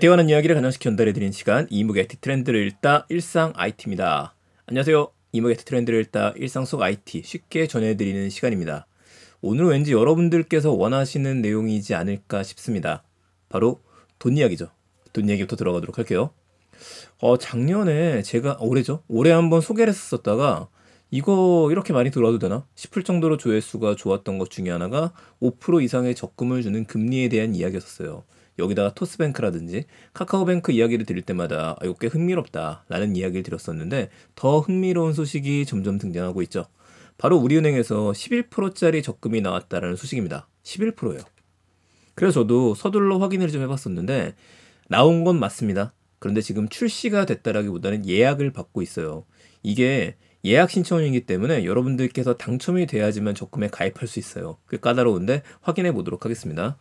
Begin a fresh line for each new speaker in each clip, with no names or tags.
대화에관 이야기를 가단시켜 전달해드리는 시간 이무게트 트렌드를 읽다 일상 IT입니다. 안녕하세요. 이무게트 트렌드를 읽다 일상 속 IT 쉽게 전해드리는 시간입니다. 오늘 왠지 여러분들께서 원하시는 내용이지 않을까 싶습니다. 바로 돈 이야기죠. 돈 이야기부터 들어가도록 할게요. 어, 작년에 제가 어, 올해죠. 올해 한번 소개를 했었다가 이거 이렇게 많이 들어와도 되나 싶을 정도로 조회수가 좋았던 것 중에 하나가 5% 이상의 적금을 주는 금리에 대한 이야기였어요. 었 여기다가 토스뱅크라든지 카카오뱅크 이야기를 드릴 때마다 아, 이거 꽤 흥미롭다라는 이야기를 드렸었는데 더 흥미로운 소식이 점점 등장하고 있죠. 바로 우리은행에서 11%짜리 적금이 나왔다라는 소식입니다. 1 1요 그래서 저도 서둘러 확인을 좀 해봤었는데 나온 건 맞습니다. 그런데 지금 출시가 됐다라기보다는 예약을 받고 있어요. 이게 예약 신청이기 때문에 여러분들께서 당첨이 돼야지만 적금에 가입할 수 있어요. 꽤 까다로운데 확인해 보도록 하겠습니다.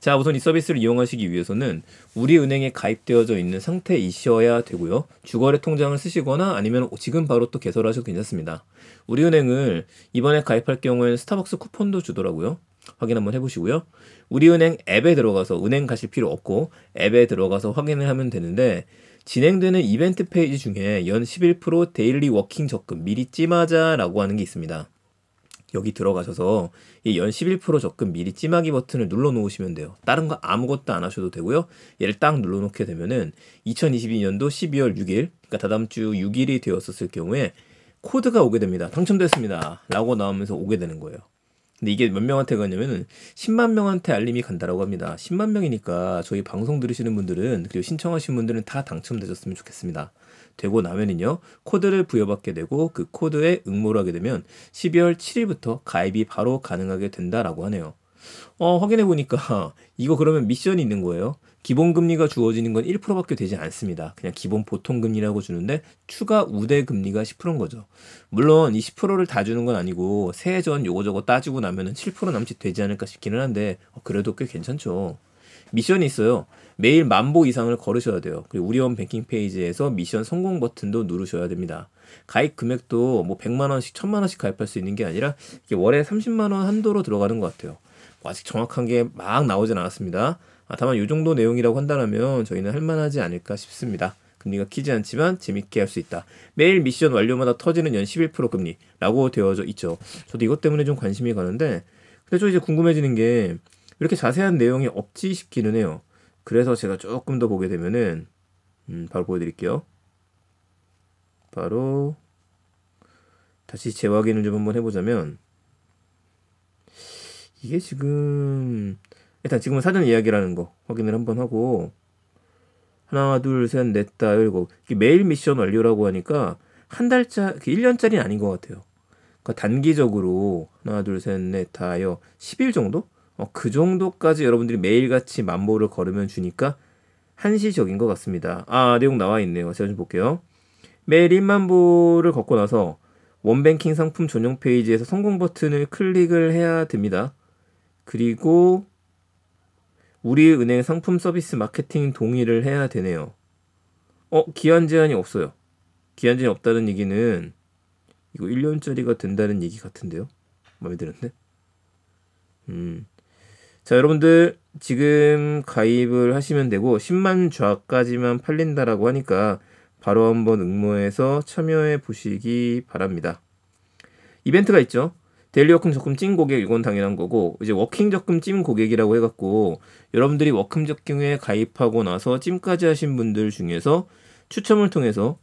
자, 우선 이 서비스를 이용하시기 위해서는 우리 은행에 가입되어져 있는 상태이셔야 되고요. 주거래 통장을 쓰시거나 아니면 지금 바로 또 개설하셔도 괜찮습니다. 우리 은행을 이번에 가입할 경우에는 스타벅스 쿠폰도 주더라고요. 확인 한번 해보시고요. 우리은행 앱에 들어가서 은행 가실 필요 없고 앱에 들어가서 확인을 하면 되는데 진행되는 이벤트 페이지 중에 연 11% 데일리 워킹 적금 미리 찜하자라고 하는 게 있습니다. 여기 들어가셔서 이연11% 적금 미리 찜하기 버튼을 눌러 놓으시면 돼요. 다른 거 아무것도 안 하셔도 되고요. 얘를 딱 눌러 놓게 되면은 2022년도 12월 6일, 그러니까 다다음 주 6일이 되었었을 경우에 코드가 오게 됩니다. 당첨됐습니다. 라고 나오면서 오게 되는 거예요. 근데 이게 몇 명한테 가냐면은 10만 명한테 알림이 간다라고 합니다. 10만 명이니까 저희 방송 들으시는 분들은 그리고 신청하신 분들은 다 당첨되셨으면 좋겠습니다. 되고 나면은요 코드를 부여받게 되고 그 코드에 응모를 하게 되면 12월 7일부터 가입이 바로 가능하게 된다라고 하네요. 어, 확인해 보니까 이거 그러면 미션이 있는 거예요. 기본 금리가 주어지는 건 1%밖에 되지 않습니다. 그냥 기본 보통 금리라고 주는데 추가 우대 금리가 10%인 거죠. 물론 이 10%를 다 주는 건 아니고 세해 전 요거 저거 따지고 나면은 7% 남짓 되지 않을까 싶기는 한데 어, 그래도 꽤 괜찮죠. 미션이 있어요. 매일 만보 이상을 걸으셔야 돼요. 그리고 우리원 뱅킹 페이지에서 미션 성공 버튼도 누르셔야 됩니다. 가입 금액도 뭐 100만 원씩, 1000만 원씩 가입할 수 있는 게 아니라 이게 월에 30만 원 한도로 들어가는 것 같아요. 뭐 아직 정확한 게 막 나오진 않았습니다. 아, 다만 이 정도 내용이라고 한다면 저희는 할만하지 않을까 싶습니다. 금리가 키지 않지만 재밌게 할 수 있다. 매일 미션 완료마다 터지는 연 11% 금리라고 되어져 있죠. 저도 이것 때문에 좀 관심이 가는데 근데 저 이제 궁금해지는 게 이렇게 자세한 내용이 없지 싶기는 해요. 그래서 제가 조금 더 보게 되면은 음, 바로 보여드릴게요. 바로 다시 재확인을 좀 한번 해보자면 이게 지금 일단 지금은 사전 예약이라는 거 확인을 한번 하고 하나 둘 셋 넷 다섯 일곱 이게 매일 미션 완료라고 하니까 한 달짜 1년짜리는 아닌 것 같아요. 그러니까 단기적으로 하나 둘 셋 넷 다섯 10일 정도 어, 그 정도까지 여러분들이 매일같이 만보를 걸으면 주니까 한시적인 것 같습니다. 아, 내용 나와 있네요. 제가 좀 볼게요. 매일 1만 보를 걷고 나서 원뱅킹 상품 전용 페이지에서 성공 버튼을 클릭을 해야 됩니다. 그리고 우리 은행 상품 서비스 마케팅 동의를 해야 되네요. 어, 기한 제한이 없어요. 기한 제한이 없다는 얘기는 이거 1년짜리가 된다는 얘기 같은데요? 마음에 드는데? 음. 자, 여러분들 지금 가입을 하시면 되고 10만 좌까지만 팔린다라고 하니까 바로 한번 응모해서 참여해 보시기 바랍니다. 이벤트가 있죠. 데일리 워킹 적금 찐 고객 이건 당연한 거고 이제 워킹 적금 찐 고객이라고 해갖고 여러분들이 워킹 적금에 가입하고 나서 찜까지 하신 분들 중에서 추첨을 통해서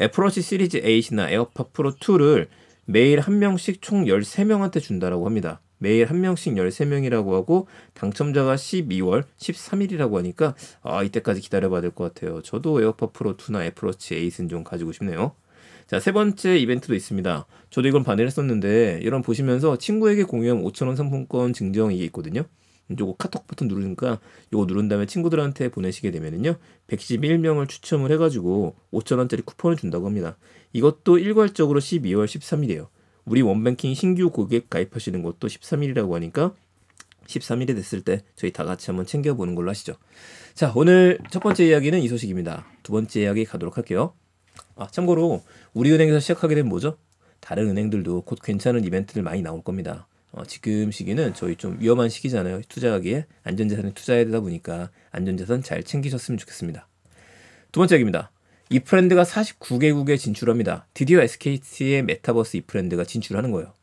애플워치 시리즈 8이나 에어팟 프로 2를 매일 한 명씩 총 13명한테 준다라고 합니다. 매일 한 명씩 13명이라고 하고 당첨자가 12월 13일이라고 하니까 아, 이때까지 기다려봐야 될 것 같아요. 저도 에어팟 프로 2나 애플워치 8은 좀 가지고 싶네요. 자, 세 번째 이벤트도 있습니다. 저도 이건 반대 했었는데 이런 보시면서 친구에게 공유하면 5천원 상품권 증정 이게 있거든요. 요거 카톡 버튼 누르니까 요거 누른 다음에 친구들한테 보내시게 되면은요 111명을 추첨을 해가지고 5천원짜리 쿠폰을 준다고 합니다 이것도 일괄적으로 12월 13일이에요 우리 원뱅킹 신규 고객 가입하시는 것도 13일이라고 하니까 13일이 됐을 때 저희 다 같이 한번 챙겨보는 걸로 하시죠. 자, 오늘 첫 번째 이야기는 이 소식입니다. 두 번째 이야기 가도록 할게요. 아, 참고로 우리은행에서 시작하게 된 뭐죠? 다른 은행들도 곧 괜찮은 이벤트를 많이 나올 겁니다. 어, 지금 시기는 저희 좀 위험한 시기잖아요. 투자하기에 안전자산에 투자해야 되다 보니까 안전자산 잘 챙기셨으면 좋겠습니다. 두 번째 얘기입니다. 이프랜드가 49개국에 진출합니다. 드디어 SKT의 메타버스 이프랜드가 진출하는 거예요.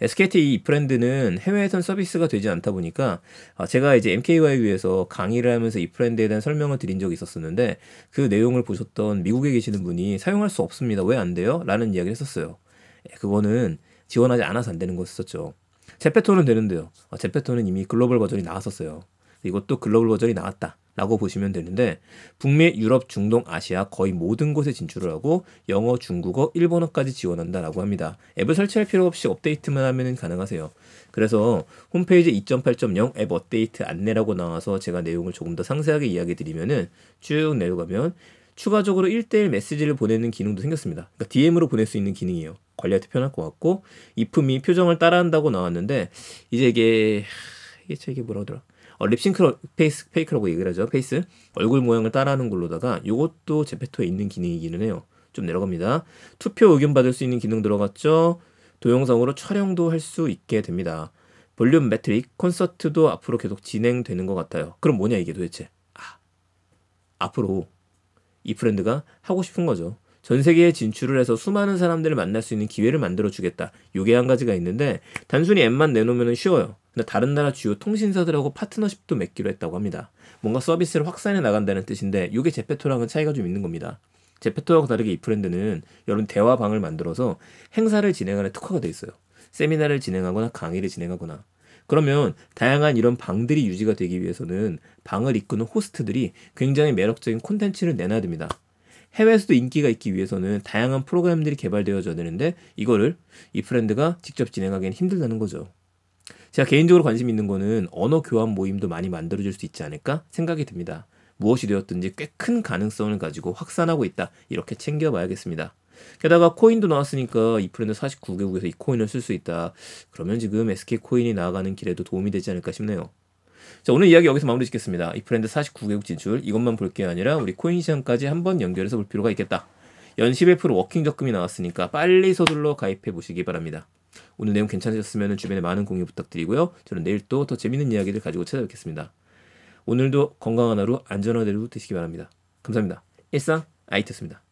SKT 이프랜드는 해외에선 서비스가 되지 않다 보니까 아, 제가 이제 MKYU에서 강의를 하면서 이프랜드에 대한 설명을 드린 적이 있었었는데 그 내용을 보셨던 미국에 계시는 분이 사용할 수 없습니다. 왜 안 돼요? 라는 이야기를 했었어요. 예, 그거는 지원하지 않아서 안 되는 것이었죠 제페토는 되는데요. 제페토는 아, 이미 글로벌 버전이 나왔었어요. 이것도 글로벌 버전이 나왔다. 라고 보시면 되는데 북미, 유럽, 중동, 아시아 거의 모든 곳에 진출을 하고 영어, 중국어, 일본어까지 지원한다라고 합니다. 앱을 설치할 필요 없이 업데이트만 하면 가능하세요. 그래서 홈페이지 2.8.0 앱 업데이트 안내라고 나와서 제가 내용을 조금 더 상세하게 이야기 드리면은 쭉 내려가면 추가적으로 1대1 메시지를 보내는 기능도 생겼습니다. 그러니까 DM으로 보낼 수 있는 기능이에요. 관리할때 편할 것 같고 이품이 표정을 따라한다고 나왔는데 이제 이게 이게 이게 뭐라 더라 어, 립싱크 페이스 페이크라고 얘기를 하죠. 페이스 얼굴 모양을 따라하는 걸로다가 이것도 제페토에 있는 기능이기는 해요. 좀 내려갑니다. 투표 의견 받을 수 있는 기능 들어갔죠. 동영상으로 촬영도 할 수 있게 됩니다. 볼륨 매트릭 콘서트도 앞으로 계속 진행되는 것 같아요. 그럼 뭐냐 이게 도대체? 아, 앞으로 이 브랜드가 하고 싶은 거죠. 전 세계에 진출을 해서 수많은 사람들을 만날 수 있는 기회를 만들어 주겠다. 요게 한 가지가 있는데 단순히 앱만 내놓으면 쉬워요. 근데 다른 나라 주요 통신사들하고 파트너십도 맺기로 했다고 합니다. 뭔가 서비스를 확산해 나간다는 뜻인데 요게 제페토랑은 차이가 좀 있는 겁니다. 제페토하고 다르게 이 프렌드는 여러분 대화방을 만들어서 행사를 진행하는 특화가 돼 있어요. 세미나를 진행하거나 강의를 진행하거나 그러면 다양한 이런 방들이 유지가 되기 위해서는 방을 이끄는 호스트들이 굉장히 매력적인 콘텐츠를 내놔야 됩니다. 해외에서도 인기가 있기 위해서는 다양한 프로그램들이 개발되어져야 되는데 이거를 이 프렌드가 직접 진행하기엔 힘들다는 거죠. 제가 개인적으로 관심 있는 거는 언어 교환 모임도 많이 만들어질 수 있지 않을까 생각이 듭니다. 무엇이 되었든지 꽤 큰 가능성을 가지고 확산하고 있다. 이렇게 챙겨봐야겠습니다. 게다가 코인도 나왔으니까 이 프렌드 49개국에서 이 코인을 쓸 수 있다. 그러면 지금 SK 코인이 나아가는 길에도 도움이 되지 않을까 싶네요. 자, 오늘 이야기 여기서 마무리 짓겠습니다. 이 프렌드 49개국 진출 이것만 볼 게 아니라 우리 코인 시장까지 한번 연결해서 볼 필요가 있겠다. 연11% 워킹 적금이 나왔으니까 빨리 서둘러 가입해 보시기 바랍니다. 오늘 내용 괜찮으셨으면 주변에 많은 공유 부탁드리고요. 저는 내일 또 더 재밌는 이야기를 가지고 찾아뵙겠습니다. 오늘도 건강한 하루 안전한 하루 되시기 바랍니다. 감사합니다. 일상 아이트였습니다.